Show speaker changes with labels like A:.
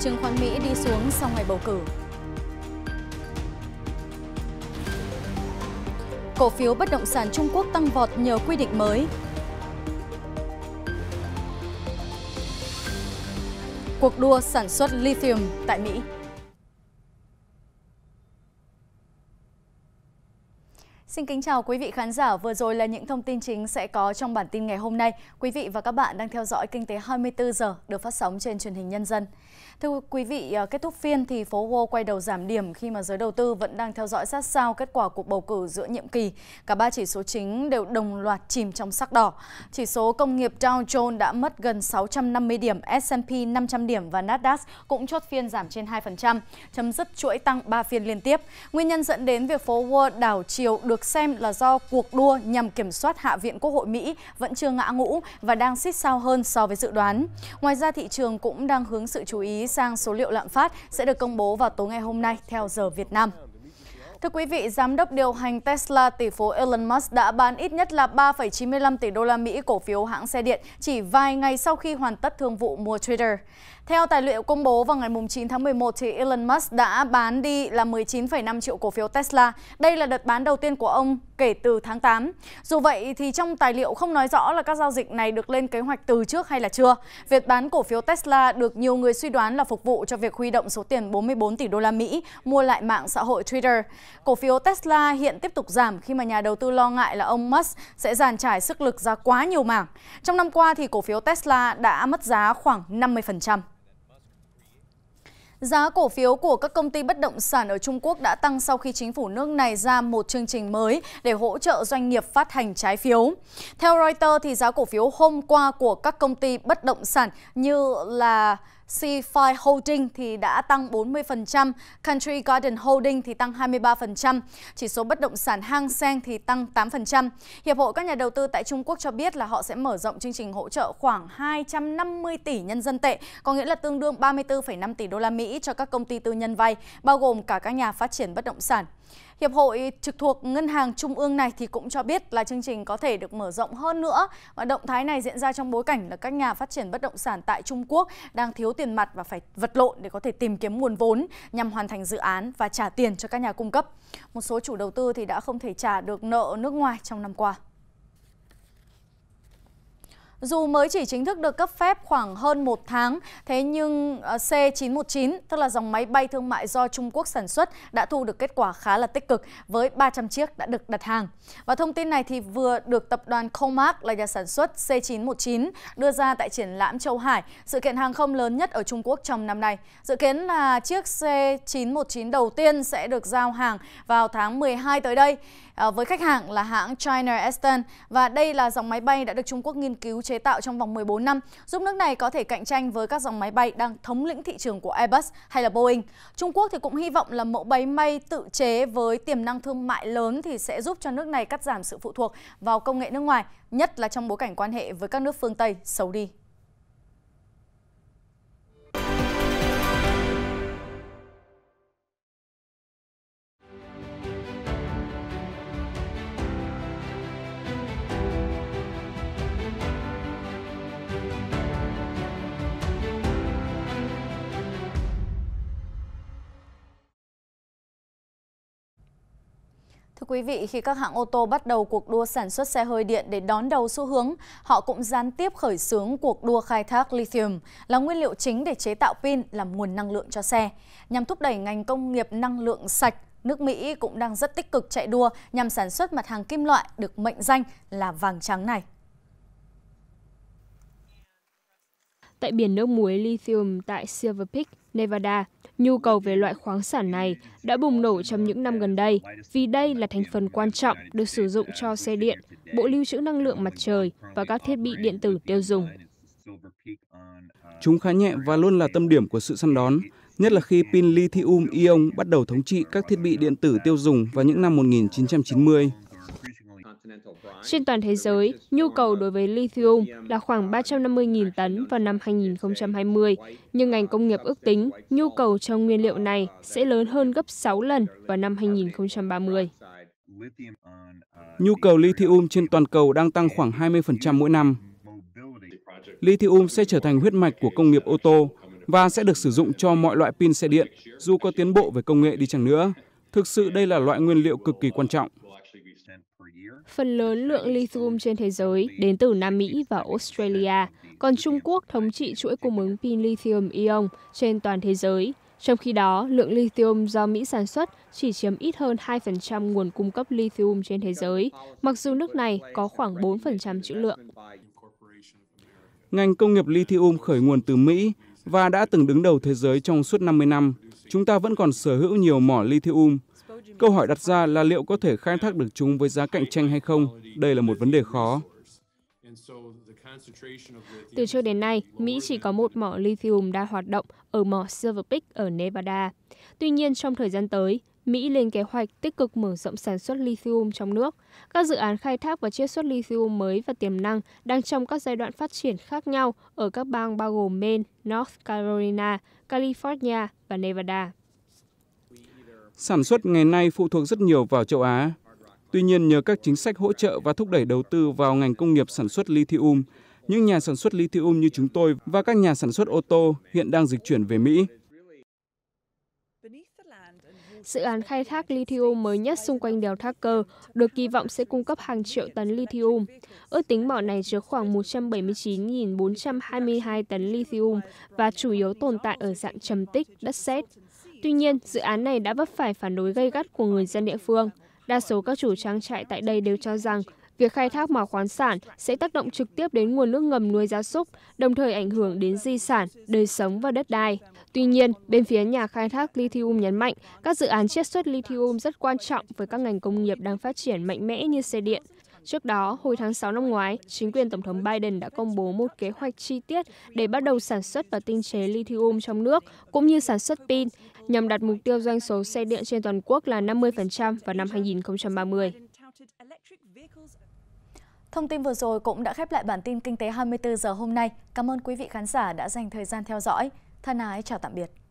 A: Chứng khoán Mỹ đi xuống sau ngày bầu cử. Cổ phiếu bất động sản Trung Quốc tăng vọt nhờ quy định mới. Cuộc đua sản xuất lithium tại Mỹ. Xin kính chào quý vị khán giả. Vừa rồi là những thông tin chính sẽ có trong bản tin ngày hôm nay. Quý vị và các bạn đang theo dõi Kinh tế 24 giờ được phát sóng trên truyền hình Nhân dân. Thưa quý vị, à, kết thúc phiên thì phố Wall quay đầu giảm điểm khi mà giới đầu tư vẫn đang theo dõi sát sao kết quả cuộc bầu cử giữa nhiệm kỳ. Cả ba chỉ số chính đều đồng loạt chìm trong sắc đỏ. Chỉ số công nghiệp Dow Jones đã mất gần 650 điểm, S&P 500 điểm và Nasdaq cũng chốt phiên giảm trên 2%, chấm dứt chuỗi tăng 3 phiên liên tiếp. Nguyên nhân dẫn đến việc phố Wall đảo chiều được xem là do cuộc đua nhằm kiểm soát Hạ viện Quốc hội Mỹ vẫn chưa ngã ngũ và đang xích sao hơn so với dự đoán. Ngoài ra, thị trường cũng đang hướng sự chú ý sang số liệu lạm phát sẽ được công bố vào tối ngày hôm nay theo giờ Việt Nam. Thưa quý vị, giám đốc điều hành Tesla tỷ phú Elon Musk đã bán ít nhất là 3,95 tỷ đô la Mỹ cổ phiếu hãng xe điện chỉ vài ngày sau khi hoàn tất thương vụ mua Twitter. Theo tài liệu công bố vào ngày 9 tháng 11, thì Elon Musk đã bán đi là 19,5 triệu cổ phiếu Tesla. Đây là đợt bán đầu tiên của ông kể từ tháng 8. Dù vậy thì trong tài liệu không nói rõ là các giao dịch này được lên kế hoạch từ trước hay là chưa. Việc bán cổ phiếu Tesla được nhiều người suy đoán là phục vụ cho việc huy động số tiền 44 tỷ đô la Mỹ mua lại mạng xã hội Twitter. Cổ phiếu Tesla hiện tiếp tục giảm khi mà nhà đầu tư lo ngại là ông Musk sẽ giàn trải sức lực ra quá nhiều mảng. Trong năm qua thì cổ phiếu Tesla đã mất giá khoảng 50%. Giá cổ phiếu của các công ty bất động sản ở Trung Quốc đã tăng sau khi chính phủ nước này ra một chương trình mới để hỗ trợ doanh nghiệp phát hành trái phiếu. Theo Reuters thì giá cổ phiếu hôm qua của các công ty bất động sản như là C5 Holding thì đã tăng 40%, Country Garden Holding thì tăng 23%, chỉ số bất động sản Hang Seng thì tăng 8%. Hiệp hội các nhà đầu tư tại Trung Quốc cho biết là họ sẽ mở rộng chương trình hỗ trợ khoảng 250 tỷ nhân dân tệ, có nghĩa là tương đương 34,5 tỷ đô la Mỹ cho các công ty tư nhân vay, bao gồm cả các nhà phát triển bất động sản. Hiệp hội trực thuộc Ngân hàng Trung ương này thì cũng cho biết là chương trình có thể được mở rộng hơn nữa. Và động thái này diễn ra trong bối cảnh là các nhà phát triển bất động sản tại Trung Quốc đang thiếu tiền mặt và phải vật lộn để có thể tìm kiếm nguồn vốn nhằm hoàn thành dự án và trả tiền cho các nhà cung cấp. Một số chủ đầu tư thì đã không thể trả được nợ nước ngoài trong năm qua. Dù mới chỉ chính thức được cấp phép khoảng hơn một tháng, thế nhưng ờ, C919, tức là dòng máy bay thương mại do Trung Quốc sản xuất, đã thu được kết quả khá là tích cực với 300 chiếc đã được đặt hàng. Và thông tin này thì vừa được tập đoàn Comac là nhà sản xuất C919 đưa ra tại triển lãm Châu Hải, sự kiện hàng không lớn nhất ở Trung Quốc trong năm nay. Dự kiến là chiếc C919 đầu tiên sẽ được giao hàng vào tháng 12 tới đây ờ, với khách hàng là hãng China Eastern và đây là dòng máy bay đã được Trung Quốc nghiên cứu chế tạo trong vòng 14 năm, giúp nước này có thể cạnh tranh với các dòng máy bay đang thống lĩnh thị trường của Airbus hay là Boeing. Trung Quốc thì cũng hy vọng là mẫu máy bay tự chế với tiềm năng thương mại lớn thì sẽ giúp cho nước này cắt giảm sự phụ thuộc vào công nghệ nước ngoài, nhất là trong bối cảnh quan hệ với các nước phương Tây xấu đi. Thưa quý vị, khi các hãng ô tô bắt đầu cuộc đua sản xuất xe hơi điện để đón đầu xu hướng, họ cũng gián tiếp khởi xướng cuộc đua khai thác lithium là nguyên liệu chính để chế tạo pin làm nguồn năng lượng cho xe. Nhằm thúc đẩy ngành công nghiệp năng lượng sạch, nước Mỹ cũng đang rất tích cực chạy đua nhằm sản xuất mặt hàng kim loại được mệnh danh là vàng trắng này.
B: Tại biển nước muối lithium tại Silver Peak, Nevada, nhu cầu về loại khoáng sản này đã bùng nổ trong những năm gần đây vì đây là thành phần quan trọng được sử dụng cho xe điện, bộ lưu trữ năng lượng mặt trời và các thiết bị điện tử tiêu dùng.
C: Chúng khá nhẹ và luôn là tâm điểm của sự săn đón, nhất là khi pin lithium ion bắt đầu thống trị các thiết bị điện tử tiêu dùng vào những năm 1990.
B: Trên toàn thế giới, nhu cầu đối với lithium là khoảng 350.000 tấn vào năm 2020, nhưng ngành công nghiệp ước tính nhu cầu cho nguyên liệu này sẽ lớn hơn gấp 6 lần vào năm 2030.
C: Nhu cầu lithium trên toàn cầu đang tăng khoảng 20% mỗi năm. Lithium sẽ trở thành huyết mạch của công nghiệp ô tô và sẽ được sử dụng cho mọi loại pin xe điện, dù có tiến bộ về công nghệ đi chăng nữa. Thực sự đây là loại nguyên liệu cực kỳ quan trọng.
B: Phần lớn lượng lithium trên thế giới đến từ Nam Mỹ và Australia, còn Trung Quốc thống trị chuỗi cung ứng pin lithium-ion trên toàn thế giới. Trong khi đó, lượng lithium do Mỹ sản xuất chỉ chiếm ít hơn 2% nguồn cung cấp lithium trên thế giới, mặc dù nước này có khoảng 4% trữ lượng.
C: Ngành công nghiệp lithium khởi nguồn từ Mỹ và đã từng đứng đầu thế giới trong suốt 50 năm. Chúng ta vẫn còn sở hữu nhiều mỏ lithium, Câu hỏi đặt ra là liệu có thể khai thác được chúng với giá cạnh tranh hay không? Đây là một vấn đề khó.
B: Từ trước đến nay, Mỹ chỉ có một mỏ lithium đang hoạt động ở mỏ Silver Peak ở Nevada. Tuy nhiên, trong thời gian tới, Mỹ lên kế hoạch tích cực mở rộng sản xuất lithium trong nước. Các dự án khai thác và chiết xuất lithium mới và tiềm năng đang trong các giai đoạn phát triển khác nhau ở các bang bao gồm Maine, North Carolina, California và Nevada.
C: Sản xuất ngày nay phụ thuộc rất nhiều vào châu Á. Tuy nhiên, nhờ các chính sách hỗ trợ và thúc đẩy đầu tư vào ngành công nghiệp sản xuất lithium, những nhà sản xuất lithium như chúng tôi và các nhà sản xuất ô tô hiện đang dịch chuyển về Mỹ.
B: Dự án khai thác lithium mới nhất xung quanh đèo Thác được kỳ vọng sẽ cung cấp hàng triệu tấn lithium. Ước tính mỏ này chứa khoảng 179.422 tấn lithium và chủ yếu tồn tại ở dạng trầm tích, đất sét. Tuy nhiên, dự án này đã vấp phải phản đối gây gắt của người dân địa phương. Đa số các chủ trang trại tại đây đều cho rằng việc khai thác mỏ khoáng sản sẽ tác động trực tiếp đến nguồn nước ngầm nuôi gia súc, đồng thời ảnh hưởng đến di sản, đời sống và đất đai. Tuy nhiên, bên phía nhà khai thác lithium nhấn mạnh các dự án chiết xuất lithium rất quan trọng với các ngành công nghiệp đang phát triển mạnh mẽ như xe điện, Trước đó, hồi tháng 6 năm ngoái, chính quyền Tổng thống Biden đã công bố một kế hoạch chi tiết để bắt đầu sản xuất và tinh chế lithium trong nước, cũng như sản xuất pin, nhằm đạt mục tiêu doanh số xe điện trên toàn quốc là 50% vào năm 2030. Thông tin vừa rồi cũng đã khép lại bản tin Kinh tế 24 giờ hôm nay. Cảm ơn quý vị khán
A: giả đã dành thời gian theo dõi. Thân ái chào tạm biệt.